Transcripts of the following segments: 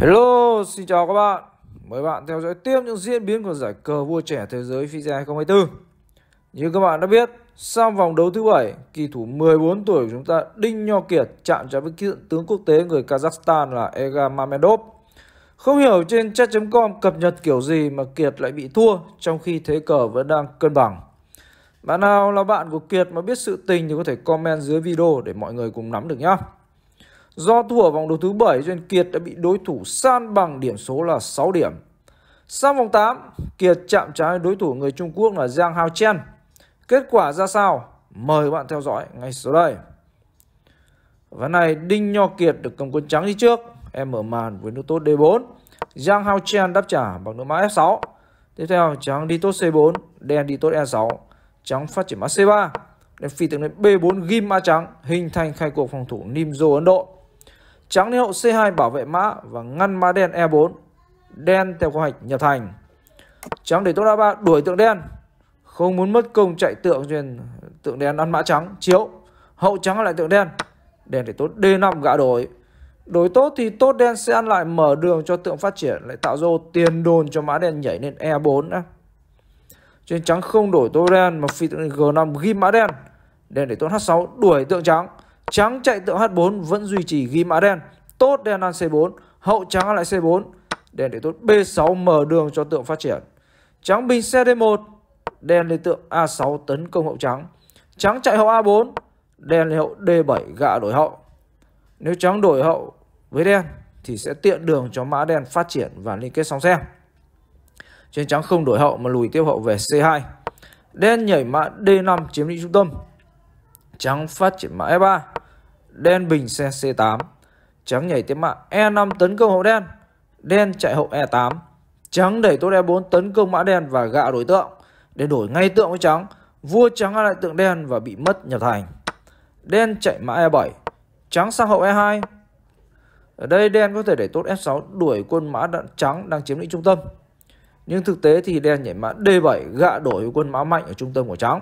Hello, xin chào các bạn. Mời bạn theo dõi tiếp những diễn biến của giải cờ vua trẻ thế giới FIDE 2024. Như các bạn đã biết, sau vòng đấu thứ bảy, kỳ thủ 14 tuổi của chúng ta Đinh Nho Kiệt chạm trán với kiện tướng quốc tế người Kazakhstan là Ega Mamedov. Không hiểu trên chat.com cập nhật kiểu gì mà Kiệt lại bị thua trong khi thế cờ vẫn đang cân bằng. Bạn nào là bạn của Kiệt mà biết sự tình thì có thể comment dưới video để mọi người cùng nắm được nhé. Do thua vòng đấu thứ 7, Duyên Kiệt đã bị đối thủ san bằng điểm số là 6 điểm. Sang vòng 8, Kiệt chạm trán đối thủ người Trung Quốc là Giang Hao Chen. Kết quả ra sao? Mời bạn theo dõi ngay sau đây. Ván này Đinh Nho Kiệt được cầm quân trắng đi trước. Em mở màn với nước tốt D4. Giang Hao Chen đáp trả bằng nước mã F6. Tiếp theo trắng đi tốt C4, đen đi tốt E6. Trắng phát triển mã C3. Đen phi tướng lên B4 ghim mã trắng, hình thành khai cuộc phòng thủ Nimzo Ấn Độ. Trắng đi hậu C2 bảo vệ mã và ngăn mã đen E4. Đen theo kế hoạch nhập thành. Trắng để tốt A3 đuổi tượng đen. Không muốn mất công chạy tượng trên tượng đen ăn mã trắng chiếu. Hậu trắng lại tượng đen. Đen để tốt D5 gã đổi. Đối tốt thì tốt đen sẽ ăn lại mở đường cho tượng phát triển lại tạo ra tiền đồn cho mã đen nhảy lên E4 nữa. Trên trắng không đổi tốt đen mà phi tượng G5 ghim mã đen. Đen để tốt H6 đuổi tượng trắng. Trắng chạy tượng H4 vẫn duy trì ghi mã đen. Tốt đen ăn C4, hậu trắng lại C4. Đen để tốt B6 mở đường cho tượng phát triển. Trắng bình xe D1, đen lên tượng A6 tấn công hậu trắng. Trắng chạy hậu A4, đen lên hậu D7 gạ đổi hậu. Nếu trắng đổi hậu với đen thì sẽ tiện đường cho mã đen phát triển và liên kết song xe. Trên trắng không đổi hậu mà lùi tiếp hậu về C2. Đen nhảy mã D5 chiếm lĩnh trung tâm. Trắng phát triển mã F3. E Đen bình xe C8. Trắng nhảy tiếp mã E5 tấn công hậu đen. Đen chạy hậu E8. Trắng đẩy tốt E4 tấn công mã đen và gạ đối tượng. Để đổi ngay tượng với trắng. Vua trắng lại tượng đen và bị mất nhập thành. Đen chạy mã E7. Trắng sang hậu E2. Ở đây đen có thể đẩy tốt F6 đuổi quân mã đạn trắng đang chiếm lĩnh trung tâm. Nhưng thực tế thì đen nhảy mã D7 gạ đổi quân mã mạnh ở trung tâm của trắng.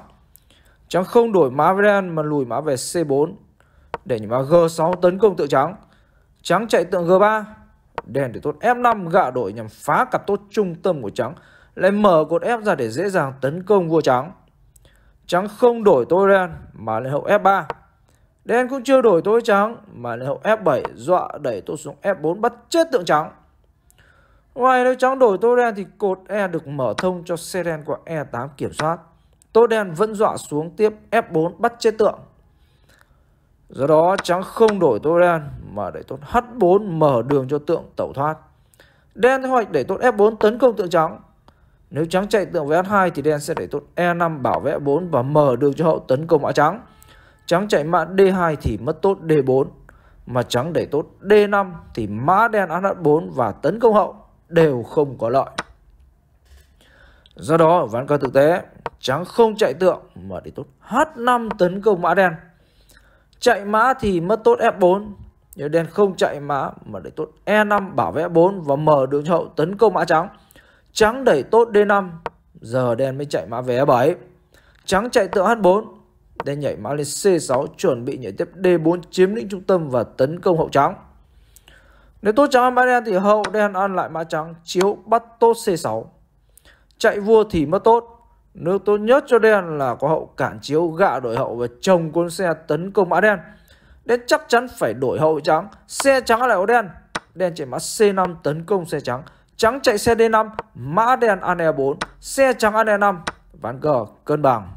Trắng không đổi mã với đen mà lùi mã về C4 để nhảy vào G6 tấn công tượng trắng. Trắng chạy tượng G3. Đèn để tốt F5 gạ đội nhằm phá cặp tốt trung tâm của trắng. Lại mở cột F ra để dễ dàng tấn công vua trắng. Trắng không đổi tối đen mà lên hậu F3. Đen cũng chưa đổi tối trắng mà lên hậu F7 dọa đẩy tốt xuống F4 bắt chết tượng trắng. Ngoài nếu trắng đổi tô đen thì cột E được mở thông cho xe đen qua E8 kiểm soát. Tô đen vẫn dọa xuống tiếp F4 bắt chết tượng. Do đó trắng không đổi tô đen mà để tốt H4 mở đường cho tượng tẩu thoát. Đen theo hoạch để tốt F4 tấn công tượng trắng. Nếu trắng chạy tượng với H2 thì đen sẽ để tốt E5 bảo vệ F4 và mở đường cho hậu tấn công mã trắng. Trắng chạy mã D2 thì mất tốt D4. Mà trắng để tốt D5 thì mã đen ăn H4 và tấn công hậu đều không có lợi. Do đó ở ván cờ thực tế, trắng không chạy tượng mà để tốt H5 tấn công mã đen chạy mã thì mất tốt F4 nếu đen không chạy mã mà để tốt E5 bảo vệ F4 và mở đường hậu tấn công mã trắng trắng đẩy tốt D5 giờ đen mới chạy mã về e 7 trắng chạy tượng H4 đen nhảy mã lên C6 chuẩn bị nhảy tiếp D4 chiếm lĩnh trung tâm và tấn công hậu trắng nếu tốt trắng ăn mã đen thì hậu đen ăn lại mã trắng chiếu bắt tốt C6 chạy vua thì mất tốt Nước tốt nhất cho đen là có hậu cản chiếu gạ đổi hậu và chồng con xe tấn công mã đen. Đen chắc chắn phải đổi hậu trắng, xe trắng lại có đen. Đen chạy mã C5 tấn công xe trắng, trắng chạy xe D5, mã đen ăn E4, xe trắng ăn E5, ván cờ cân bằng.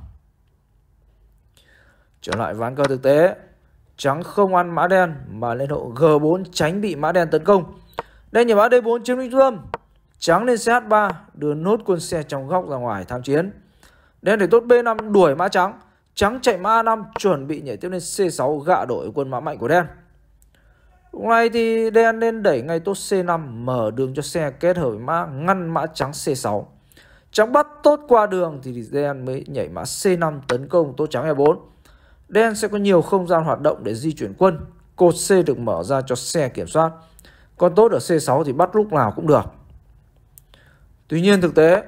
Trở lại ván cờ thực tế, trắng không ăn mã đen mà lên hậu G4 tránh bị mã đen tấn công. Đen nhảy mã D4 chiếm lĩnh trung trắng lên xe H3 đưa nốt quân xe trong góc ra ngoài tham chiến. Đen để tốt B5 đuổi mã trắng. Trắng chạy mã A5 chuẩn bị nhảy tiếp lên C6 gạ đổi quân mã mạnh của đen. Lúc này thì đen nên đẩy ngay tốt C5 mở đường cho xe kết hợp với mã ngăn mã trắng C6. Trắng bắt tốt qua đường thì đen mới nhảy mã C5 tấn công tốt trắng E4. Đen sẽ có nhiều không gian hoạt động để di chuyển quân. Cột C được mở ra cho xe kiểm soát. Còn tốt ở C6 thì bắt lúc nào cũng được. Tuy nhiên thực tế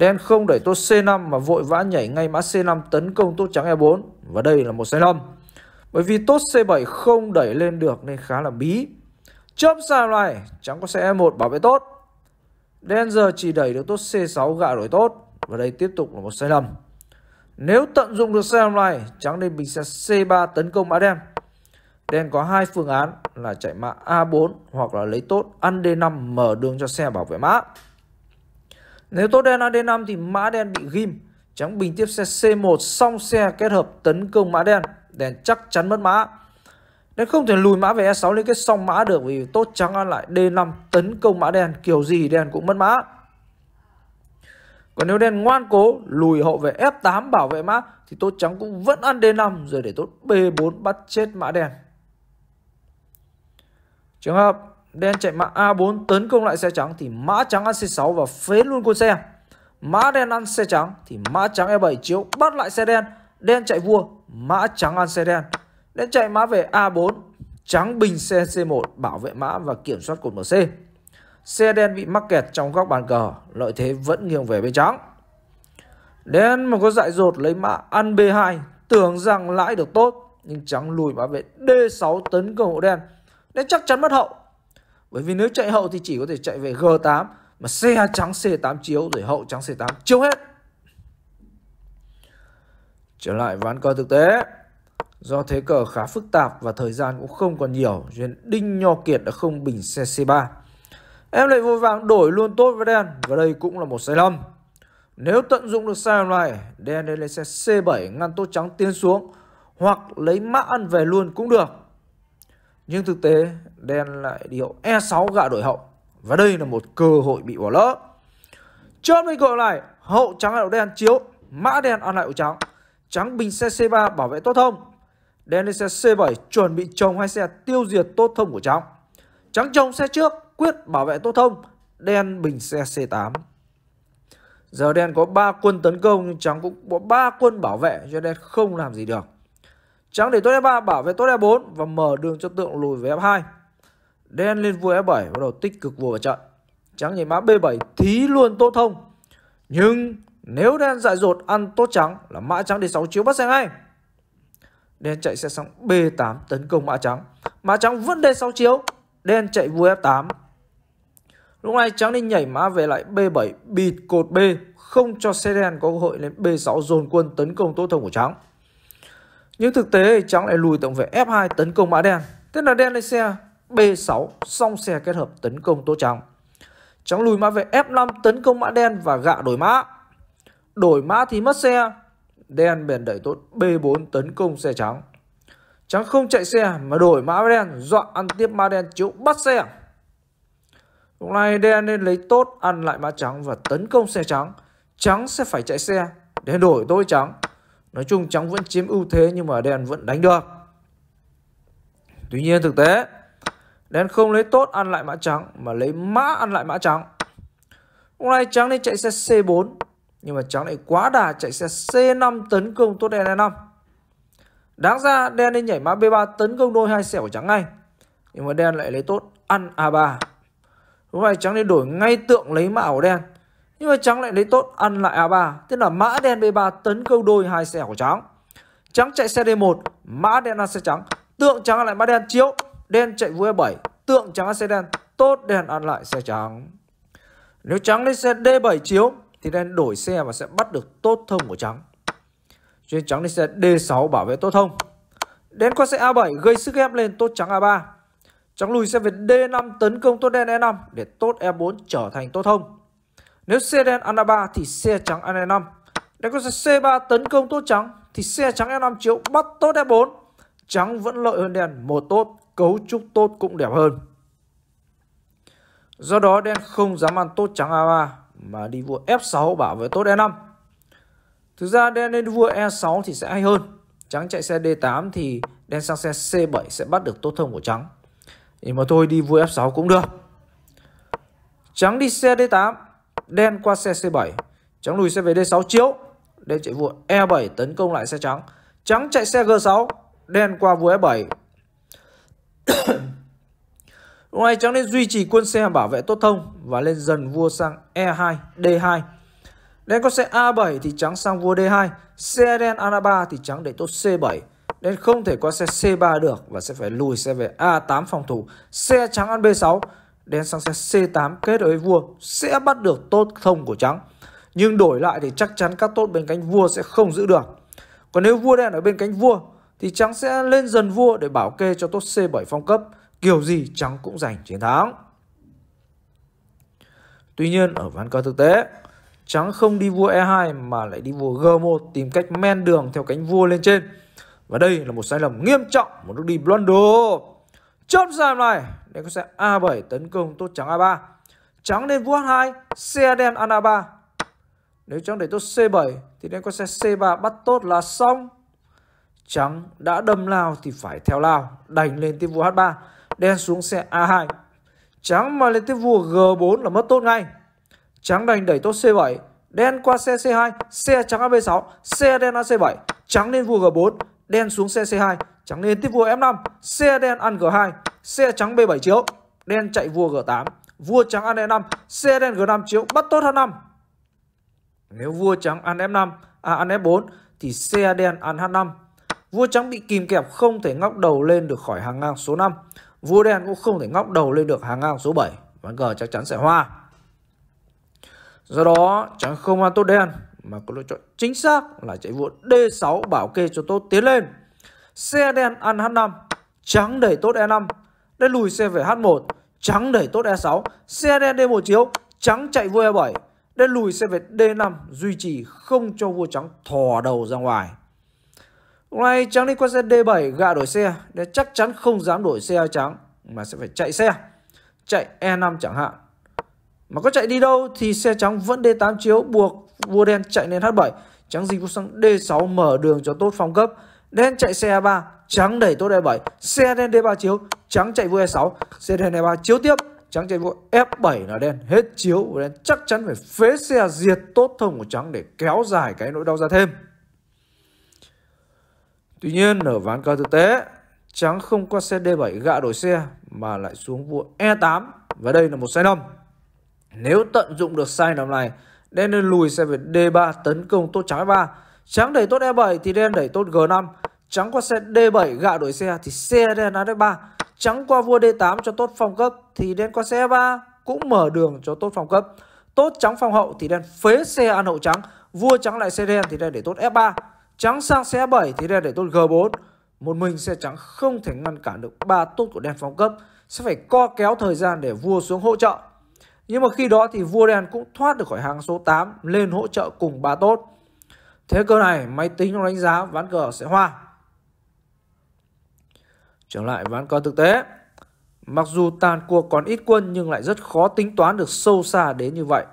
Đen không đẩy tốt C5 mà vội vã nhảy ngay mã C5 tấn công tốt trắng E4 và đây là một sai lầm. Bởi vì tốt C7 không đẩy lên được nên khá là bí. Chớp sai này, trắng có xe E1 bảo vệ tốt. Đen giờ chỉ đẩy được tốt C6 gạ đổi tốt và đây tiếp tục là một sai lầm. Nếu tận dụng được xe này, trắng nên mình sẽ C3 tấn công mã đen. Đen có hai phương án là chạy mã A4 hoặc là lấy tốt ăn D5 mở đường cho xe bảo vệ mã. Nếu tốt đen AD5 thì mã đen bị ghim. Trắng bình tiếp xe C1 xong xe kết hợp tấn công mã đen. đèn chắc chắn mất mã. nên không thể lùi mã về E6 liên kết xong mã được vì tốt trắng ăn lại D5 tấn công mã đen. Kiểu gì đen cũng mất mã. Còn nếu đen ngoan cố lùi hậu về F8 bảo vệ mã thì tốt trắng cũng vẫn ăn D5 rồi để tốt B4 bắt chết mã đen. Trường hợp Đen chạy mã A4 tấn công lại xe trắng thì mã trắng ăn C6 và phế luôn con xe. Mã đen ăn xe trắng thì mã trắng E7 chiếu bắt lại xe đen. Đen chạy vua, mã trắng ăn xe đen. Đen chạy mã về A4, trắng bình xe C1 bảo vệ mã và kiểm soát cột MC. Xe đen bị mắc kẹt trong góc bàn cờ, lợi thế vẫn nghiêng về bên trắng. Đen mà có dại dột lấy mã ăn B2, tưởng rằng lãi được tốt, nhưng trắng lùi mã về D6 tấn công hộ đen. Đen chắc chắn mất hậu, bởi vì nếu chạy hậu thì chỉ có thể chạy về G8 mà xe trắng C8 chiếu rồi hậu trắng C8 chiếu hết. Trở lại ván cờ thực tế. Do thế cờ khá phức tạp và thời gian cũng không còn nhiều nên Đinh Nho Kiệt đã không bình xe C3. Em lại vội vàng đổi luôn tốt với đen và đây cũng là một sai lầm. Nếu tận dụng được sai lầm này, đen nên lên xe C7 ngăn tốt trắng tiến xuống hoặc lấy mã ăn về luôn cũng được. Nhưng thực tế Đen lại đi hậu E6 gạ đổi hậu Và đây là một cơ hội bị bỏ lỡ Chớp lên cựa này Hậu trắng lại đen chiếu Mã đen ăn lại của trắng Trắng bình xe C3 bảo vệ tốt thông Đen lên xe C7 chuẩn bị trồng hai xe tiêu diệt tốt thông của trắng Trắng trồng xe trước quyết bảo vệ tốt thông Đen bình xe C8 Giờ đen có 3 quân tấn công nhưng trắng cũng có 3 quân bảo vệ cho đen không làm gì được Trắng để tốt F3 bảo vệ tốt F4 và mở đường cho tượng lùi về F2. Đen lên vua F7 bắt đầu tích cực vua vào trận. Trắng nhảy mã B7 thí luôn tốt thông. Nhưng nếu đen dại dột ăn tốt trắng là mã trắng đi 6 chiếu bắt xe ngay. Đen chạy xe sang B8 tấn công mã trắng. Mã trắng vẫn đen 6 chiếu. Đen chạy vua F8. Lúc này trắng nên nhảy mã về lại B7 bịt cột B không cho xe đen có cơ hội lên B6 dồn quân tấn công tốt thông của trắng. Nhưng thực tế trắng lại lùi tổng về F2 tấn công mã đen. Thế là đen lên xe B6 song xe kết hợp tấn công tố trắng. Trắng lùi mã về F5 tấn công mã đen và gạ đổi mã. Đổi mã thì mất xe. Đen bèn đẩy tốt B4 tấn công xe trắng. Trắng không chạy xe mà đổi mã đen dọa ăn tiếp mã đen chịu bắt xe. Lúc này đen nên lấy tốt ăn lại mã trắng và tấn công xe trắng. Trắng sẽ phải chạy xe để đổi tôi trắng. Nói chung trắng vẫn chiếm ưu thế nhưng mà đen vẫn đánh được. Tuy nhiên thực tế đen không lấy tốt ăn lại mã trắng mà lấy mã ăn lại mã trắng. Hôm nay trắng nên chạy xe C4 nhưng mà trắng lại quá đà chạy xe C5 tấn công tốt đen E5. Đáng ra đen nên nhảy mã B3 tấn công đôi hai xẻ của trắng ngay. Nhưng mà đen lại lấy tốt ăn A3. Hôm nay trắng nên đổi ngay tượng lấy mã của đen. Nhưng mà trắng lại lấy tốt ăn lại à A3, tức là mã đen B3 tấn câu đôi hai xe của trắng. Trắng chạy xe D1, mã đen ăn xe trắng, tượng trắng ăn lại mã đen chiếu, đen chạy vua E7, tượng trắng ăn xe đen, tốt đen ăn lại xe trắng. Nếu trắng lên xe D7 chiếu thì đen đổi xe và sẽ bắt được tốt thông của trắng. Trên trắng lên xe D6 bảo vệ tốt thông. Đen qua xe A7 gây sức ép lên tốt trắng A3. Trắng lùi xe về D5 tấn công tốt đen E5 để tốt E4 trở thành tốt thông. Nếu xe đen ăn A3 thì xe trắng ăn E5. Nếu có xe C3 tấn công tốt trắng thì xe trắng E5 chiếu bắt tốt E4. Trắng vẫn lợi hơn đen một tốt, cấu trúc tốt cũng đẹp hơn. Do đó đen không dám ăn tốt trắng A3 mà đi vua F6 bảo vệ tốt E5. Thực ra đen lên vua E6 thì sẽ hay hơn. Trắng chạy xe D8 thì đen sang xe C7 sẽ bắt được tốt thông của trắng. Nhưng mà thôi đi vua F6 cũng được. Trắng đi xe D8 đen qua xe C7. Trắng lùi xe về D6 chiếu. Đen chạy vua E7 tấn công lại xe trắng. Trắng chạy xe G6. Đen qua vua F7. E ngoài trắng nên duy trì quân xe bảo vệ tốt thông và lên dần vua sang E2, D2. Đen có xe A7 thì trắng sang vua D2. Xe đen A3 thì trắng để tốt C7. Đen không thể qua xe C3 được và sẽ phải lùi xe về A8 phòng thủ. Xe trắng ăn B6 đen sang xe C8 kết với vua sẽ bắt được tốt thông của trắng. Nhưng đổi lại thì chắc chắn các tốt bên cánh vua sẽ không giữ được. Còn nếu vua đen ở bên cánh vua thì trắng sẽ lên dần vua để bảo kê cho tốt C7 phong cấp. Kiểu gì trắng cũng giành chiến thắng. Tuy nhiên ở ván cờ thực tế, trắng không đi vua E2 mà lại đi vua G1 tìm cách men đường theo cánh vua lên trên. Và đây là một sai lầm nghiêm trọng, một nước đi blunder chốt giải này để có sẽ A7 tấn công tốt trắng A3 trắng lên vua H2 xe đen ăn A3 nếu trắng đẩy tốt C7 thì nên có sẽ C3 bắt tốt là xong trắng đã đâm lao thì phải theo lao đành lên tiếp vua H3 đen xuống xe A2 trắng mà lên tiếp vua G4 là mất tốt ngay trắng đành đẩy tốt C7 đen qua xe C2 xe trắng AB6 xe đen AC7 trắng lên vua G4 đen xuống xe C2, trắng lên tiếp vua F5, xe đen ăn G2, xe trắng B7 chiếu, đen chạy vua G8, vua trắng ăn E5, xe đen G5 chiếu bắt tốt H5. Nếu vua trắng ăn F5, à ăn F4 thì xe đen ăn H5. Vua trắng bị kìm kẹp không thể ngóc đầu lên được khỏi hàng ngang số 5. Vua đen cũng không thể ngóc đầu lên được hàng ngang số 7. Ván g chắc chắn sẽ hoa. Do đó, trắng không ăn tốt đen mà có lựa chọn chính xác là chạy vua D6 bảo kê cho tốt tiến lên. Xe đen ăn H5, trắng đẩy tốt E5, đen lùi xe về H1, trắng đẩy tốt E6, xe đen D1 chiếu, trắng chạy vua E7, đen lùi xe về D5 duy trì không cho vua trắng thò đầu ra ngoài. Hôm nay trắng đi qua xe D7 gạ đổi xe, để chắc chắn không dám đổi xe trắng mà sẽ phải chạy xe, chạy E5 chẳng hạn. Mà có chạy đi đâu thì xe trắng vẫn D8 chiếu buộc vua đen chạy lên H7, trắng dịch vụ sang D6 mở đường cho tốt phong cấp. Đen chạy xe A3, trắng đẩy tốt E7, xe đen D3 chiếu, trắng chạy vua E6, xe đen E3 chiếu tiếp, trắng chạy vua F7 là đen hết chiếu và đen chắc chắn phải phế xe diệt tốt thông của trắng để kéo dài cái nỗi đau ra thêm. Tuy nhiên ở ván cờ thực tế, trắng không qua xe D7 gạ đổi xe mà lại xuống vua E8 và đây là một sai lầm. Nếu tận dụng được sai lầm này đen nên lùi xe về D3 tấn công tốt trái F3. Trắng đẩy tốt E7 thì đen đẩy tốt G5. Trắng qua xe D7 gạ đổi xe thì xe đen ăn F3. Trắng qua vua D8 cho tốt phòng cấp thì đen qua xe F3 cũng mở đường cho tốt phòng cấp. Tốt trắng phòng hậu thì đen phế xe ăn hậu trắng. Vua trắng lại xe đen thì đen để tốt F3. Trắng sang xe F7 thì đen để tốt G4. Một mình xe trắng không thể ngăn cản được ba tốt của đen phòng cấp. Sẽ phải co kéo thời gian để vua xuống hỗ trợ. Nhưng mà khi đó thì vua đen cũng thoát được khỏi hàng số 8 lên hỗ trợ cùng ba tốt. Thế cơ này máy tính nó đánh giá ván cờ sẽ hoa. Trở lại ván cờ thực tế. Mặc dù tàn cuộc còn ít quân nhưng lại rất khó tính toán được sâu xa đến như vậy.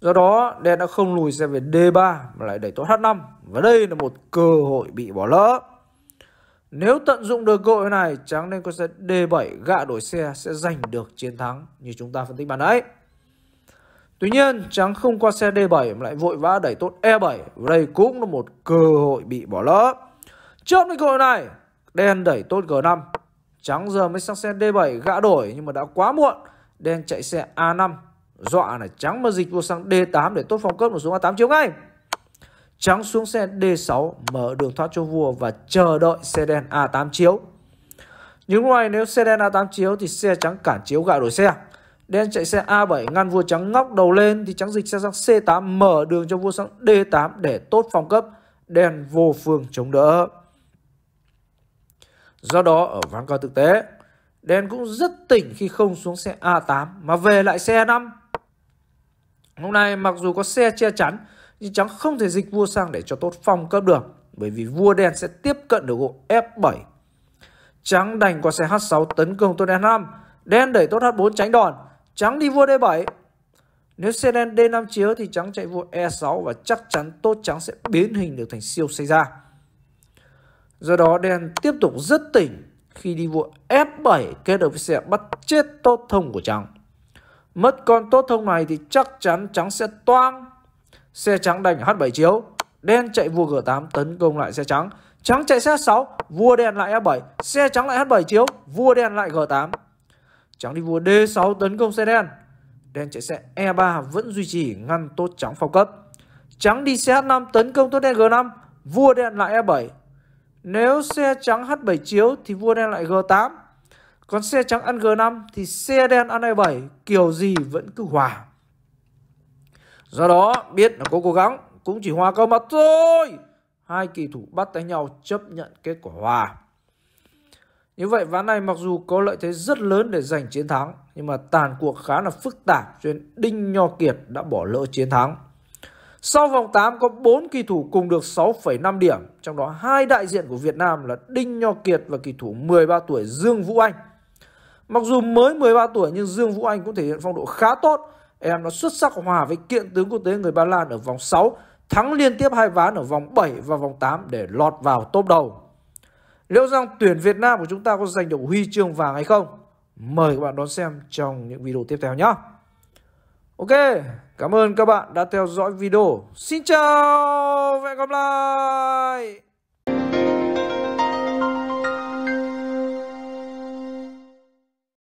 Do đó, đen đã không lùi xe về D3 mà lại đẩy tốt H5 và đây là một cơ hội bị bỏ lỡ. Nếu tận dụng được cơ hội này, trắng nên có sẽ D7 gạ đổi xe sẽ giành được chiến thắng như chúng ta phân tích bàn ấy. Tuy nhiên, trắng không qua xe D7 mà lại vội vã đẩy tốt E7. đây cũng là một cơ hội bị bỏ lỡ. Chớp đến cơ hội này, đen đẩy tốt G5. Trắng giờ mới sang xe D7 gạ đổi nhưng mà đã quá muộn. Đen chạy xe A5, dọa là trắng mà dịch vô sang D8 để tốt phòng cấp một xuống A8 chiếu ngay trắng xuống xe D6 mở đường thoát cho vua và chờ đợi xe đen A8 chiếu. Những lúc nếu xe đen A8 chiếu thì xe trắng cản chiếu gạo đổi xe. Đen chạy xe A7 ngăn vua trắng ngóc đầu lên thì trắng dịch xe sang C8 mở đường cho vua sang D8 để tốt phòng cấp. Đen vô phương chống đỡ. Do đó ở ván cờ thực tế, đen cũng rất tỉnh khi không xuống xe A8 mà về lại xe A5. Hôm nay mặc dù có xe che chắn nhưng trắng không thể dịch vua sang để cho tốt phong cấp được bởi vì vua đen sẽ tiếp cận được gỗ F7. Trắng đành qua xe H6 tấn công tốt đen 5 đen đẩy tốt H4 tránh đòn, trắng đi vua D7. Nếu xe đen D5 chiếu thì trắng chạy vua E6 và chắc chắn tốt trắng sẽ biến hình được thành siêu xây ra. Do đó đen tiếp tục rất tỉnh khi đi vua F7 kết hợp với xe bắt chết tốt thông của trắng. Mất con tốt thông này thì chắc chắn trắng sẽ toang Xe trắng đành H7 chiếu, đen chạy vua G8 tấn công lại xe trắng. Trắng chạy xe 6 vua đen lại F7, xe trắng lại H7 chiếu, vua đen lại G8. Trắng đi vua D6 tấn công xe đen. Đen chạy xe E3 vẫn duy trì ngăn tốt trắng phong cấp. Trắng đi xe H5 tấn công tốt đen G5, vua đen lại E7. Nếu xe trắng H7 chiếu thì vua đen lại G8. Còn xe trắng ăn G5 thì xe đen ăn E7 kiểu gì vẫn cứ hòa. Do đó biết là cô cố gắng cũng chỉ hòa cơ mặt thôi. Hai kỳ thủ bắt tay nhau chấp nhận kết quả hòa. Như vậy ván này mặc dù có lợi thế rất lớn để giành chiến thắng nhưng mà tàn cuộc khá là phức tạp cho nên Đinh Nho Kiệt đã bỏ lỡ chiến thắng. Sau vòng 8 có 4 kỳ thủ cùng được 6,5 điểm, trong đó hai đại diện của Việt Nam là Đinh Nho Kiệt và kỳ thủ 13 tuổi Dương Vũ Anh. Mặc dù mới 13 tuổi nhưng Dương Vũ Anh cũng thể hiện phong độ khá tốt em nó xuất sắc hòa với kiện tướng quốc tế người Ba Lan ở vòng 6, thắng liên tiếp hai ván ở vòng 7 và vòng 8 để lọt vào top đầu. Liệu rằng tuyển Việt Nam của chúng ta có giành được huy chương vàng hay không? Mời các bạn đón xem trong những video tiếp theo nhé. Ok, cảm ơn các bạn đã theo dõi video. Xin chào và hẹn gặp lại.